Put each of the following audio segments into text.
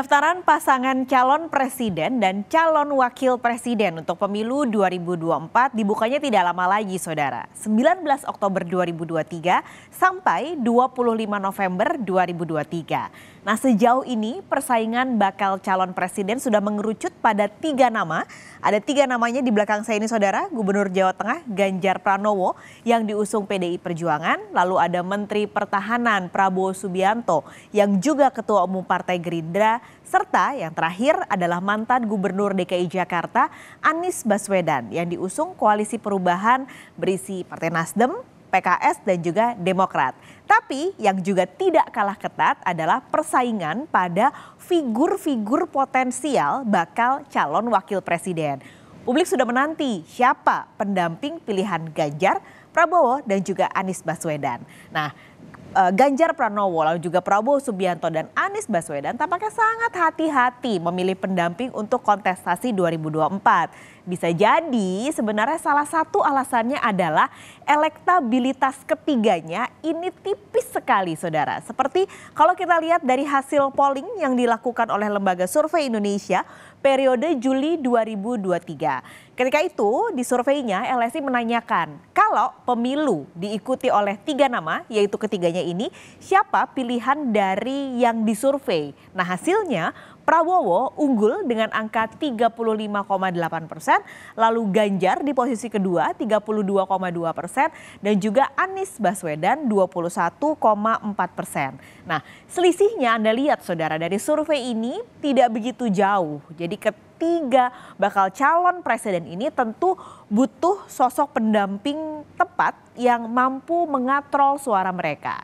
Pendaftaran pasangan calon presiden dan calon wakil presiden untuk pemilu 2024 dibukanya tidak lama lagi saudara. 19 Oktober 2023 sampai 25 November 2023. Nah sejauh ini persaingan bakal calon presiden sudah mengerucut pada tiga nama. Ada tiga namanya di belakang saya ini saudara, Gubernur Jawa Tengah Ganjar Pranowo yang diusung PDI Perjuangan. Lalu ada Menteri Pertahanan Prabowo Subianto yang juga Ketua Umum Partai Gerindra. Serta yang terakhir adalah mantan Gubernur DKI Jakarta Anies Baswedan yang diusung Koalisi Perubahan berisi Partai Nasdem, PKS dan juga Demokrat. Tapi yang juga tidak kalah ketat adalah persaingan pada figur-figur potensial bakal calon wakil presiden. Publik sudah menanti siapa pendamping pilihan Ganjar, Prabowo dan juga Anies Baswedan. Nah, e, Ganjar Pranowo lalu juga Prabowo Subianto dan Anies Baswedan tampaknya sangat hati-hati memilih pendamping untuk kontestasi 2024. Bisa jadi sebenarnya salah satu alasannya adalah elektabilitas ketiganya ini tipis sekali saudara. Seperti kalau kita lihat dari hasil polling yang dilakukan oleh Lembaga Survei Indonesia periode Juli 2023. Ketika itu di surveinya LSI menanyakan kalau pemilu diikuti oleh tiga nama yaitu ketiganya ini siapa pilihan dari yang disurvei. Nah hasilnya Prabowo unggul dengan angka 35,8 persen, lalu Ganjar di posisi kedua 32,2 persen, dan juga Anies Baswedan 21,4 persen. Nah, selisihnya Anda lihat saudara dari survei ini tidak begitu jauh. Jadi ketiga bakal calon presiden ini tentu butuh sosok pendamping tepat yang mampu mengatrol suara mereka.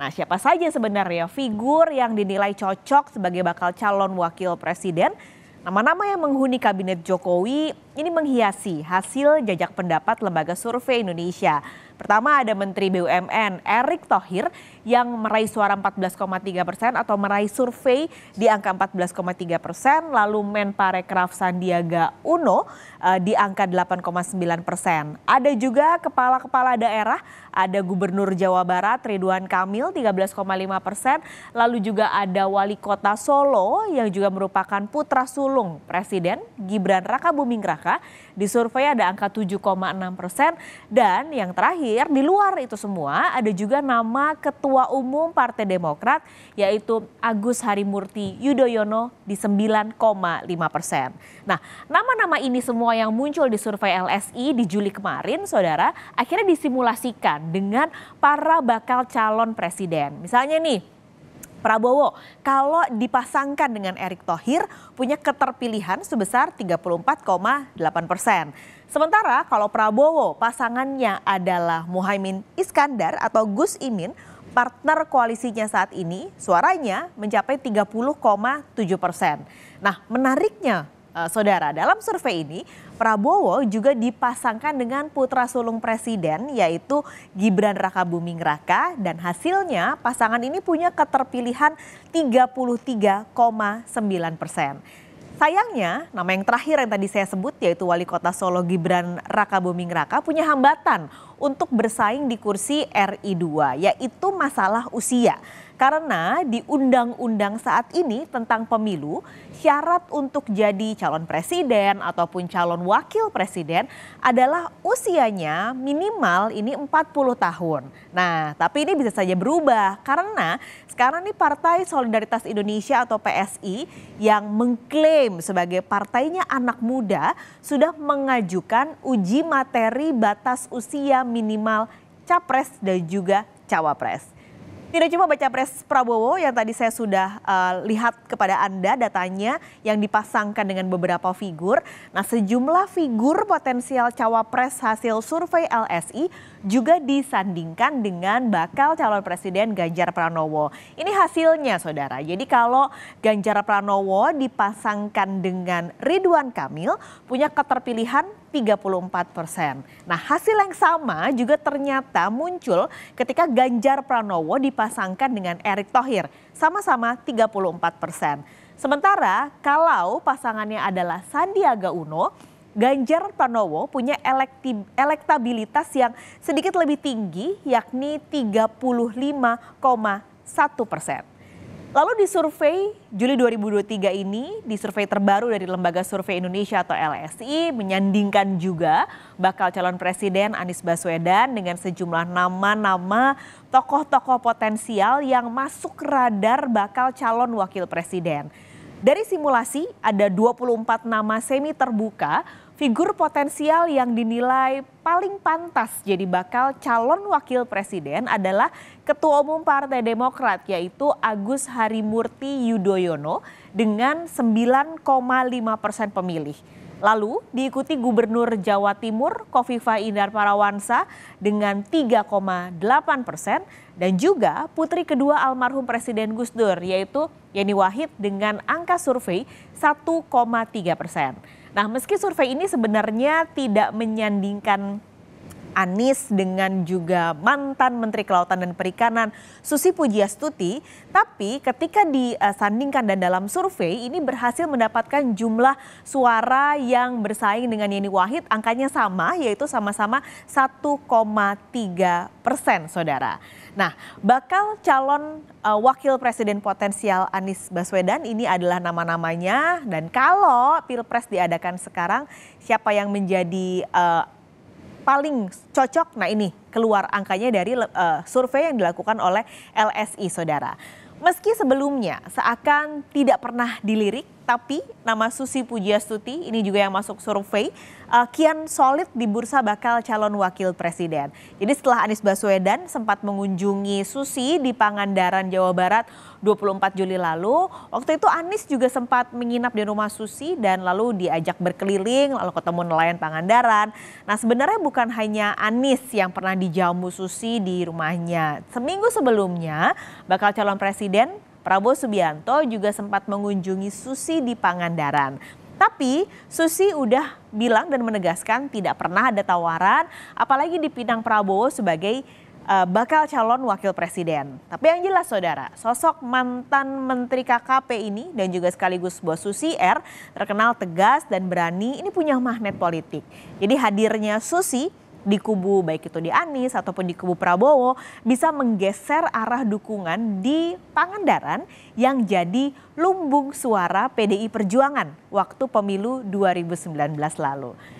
Nah, siapa saja sebenarnya figur yang dinilai cocok sebagai bakal calon wakil presiden Nama-nama yang menghuni kabinet Jokowi ini menghiasi hasil jajak pendapat Lembaga Survei Indonesia. Pertama ada Menteri BUMN Erick Thohir yang meraih suara 14,3 persen atau meraih survei di angka 14,3 persen. Lalu Menparekraf Sandiaga Uno uh, di angka 8,9 persen. Ada juga kepala-kepala daerah, ada Gubernur Jawa Barat Ridwan Kamil 13,5 persen. Lalu juga ada Wali Kota Solo yang juga merupakan putra sulung sulung Presiden Gibran Raka Buming Raka di survei ada angka 7,6 persen dan yang terakhir di luar itu semua ada juga nama Ketua Umum Partai Demokrat yaitu Agus Harimurti Yudhoyono di 9,5 persen. Nah nama-nama ini semua yang muncul di survei LSI di Juli kemarin saudara akhirnya disimulasikan dengan para bakal calon presiden. Misalnya nih Prabowo kalau dipasangkan dengan Erick Thohir punya keterpilihan sebesar 34,8 persen. Sementara kalau Prabowo pasangannya adalah Muhaimin Iskandar atau Gus Imin, partner koalisinya saat ini suaranya mencapai 30,7 persen. Nah menariknya Uh, saudara, dalam survei ini Prabowo juga dipasangkan dengan putra sulung presiden yaitu Gibran Raka Buming Raka dan hasilnya pasangan ini punya keterpilihan 33,9 persen. Sayangnya, nama yang terakhir yang tadi saya sebut yaitu Wali Kota Solo Gibran Raka Buming Raka punya hambatan untuk bersaing di kursi RI2 yaitu masalah usia. Karena di undang-undang saat ini tentang pemilu, syarat untuk jadi calon presiden ataupun calon wakil presiden adalah usianya minimal ini 40 tahun. Nah, tapi ini bisa saja berubah karena sekarang ini Partai Solidaritas Indonesia atau PSI yang mengklaim sebagai partainya anak muda sudah mengajukan uji materi batas usia minimal capres dan juga cawapres. Tidak cuma baca pres Prabowo yang tadi saya sudah uh, lihat kepada Anda datanya yang dipasangkan dengan beberapa figur. Nah sejumlah figur potensial cawapres hasil survei LSI juga disandingkan dengan bakal calon presiden Ganjar Pranowo. Ini hasilnya saudara. Jadi kalau Ganjar Pranowo dipasangkan dengan Ridwan Kamil punya keterpilihan 34 persen. Nah hasil yang sama juga ternyata muncul ketika Ganjar Pranowo dipasangkan dipasangkan dengan Erick Thohir, sama-sama 34 persen. Sementara kalau pasangannya adalah Sandiaga Uno, Ganjar Pranowo punya elektabilitas yang sedikit lebih tinggi yakni 35,1 persen. Lalu di survei Juli 2023 ini, di survei terbaru dari Lembaga Survei Indonesia atau LSI menyandingkan juga bakal calon presiden Anies Baswedan dengan sejumlah nama-nama tokoh-tokoh potensial yang masuk radar bakal calon wakil presiden. Dari simulasi ada 24 nama semi terbuka figur potensial yang dinilai paling pantas jadi bakal calon wakil presiden adalah Ketua Umum Partai Demokrat yaitu Agus Harimurti Yudhoyono dengan 9,5 persen pemilih. Lalu diikuti Gubernur Jawa Timur Kofifa Indar Parawansa dengan 3,8 persen dan juga putri kedua almarhum Presiden Gus Dur yaitu Yeni Wahid dengan angka survei 1,3 persen. Nah meski survei ini sebenarnya tidak menyandingkan Anies dengan juga mantan Menteri Kelautan dan Perikanan Susi Pujiastuti. Tapi ketika disandingkan dan dalam survei ini berhasil mendapatkan jumlah suara yang bersaing dengan Yeni Wahid angkanya sama yaitu sama-sama 1,3 persen saudara. Nah bakal calon uh, wakil presiden potensial Anies Baswedan ini adalah nama-namanya dan kalau pilpres diadakan sekarang siapa yang menjadi uh, paling cocok? Nah ini keluar angkanya dari uh, survei yang dilakukan oleh LSI saudara. Meski sebelumnya seakan tidak pernah dilirik tapi nama Susi Pujiastuti ini juga yang masuk survei uh, kian solid di bursa bakal calon wakil presiden. Jadi setelah Anies Baswedan sempat mengunjungi Susi di Pangandaran Jawa Barat 24 Juli lalu, waktu itu Anies juga sempat menginap di rumah Susi dan lalu diajak berkeliling lalu ketemu nelayan Pangandaran. Nah, sebenarnya bukan hanya Anies yang pernah dijamu Susi di rumahnya. Seminggu sebelumnya bakal calon presiden Prabowo Subianto juga sempat mengunjungi Susi di Pangandaran. Tapi Susi udah bilang dan menegaskan tidak pernah ada tawaran apalagi di dipinang Prabowo sebagai uh, bakal calon wakil presiden. Tapi yang jelas saudara, sosok mantan menteri KKP ini dan juga sekaligus bos Susi R terkenal tegas dan berani ini punya magnet politik. Jadi hadirnya Susi di kubu baik itu di Anies ataupun di kubu Prabowo bisa menggeser arah dukungan di Pangandaran yang jadi lumbung suara PDI Perjuangan waktu pemilu 2019 lalu.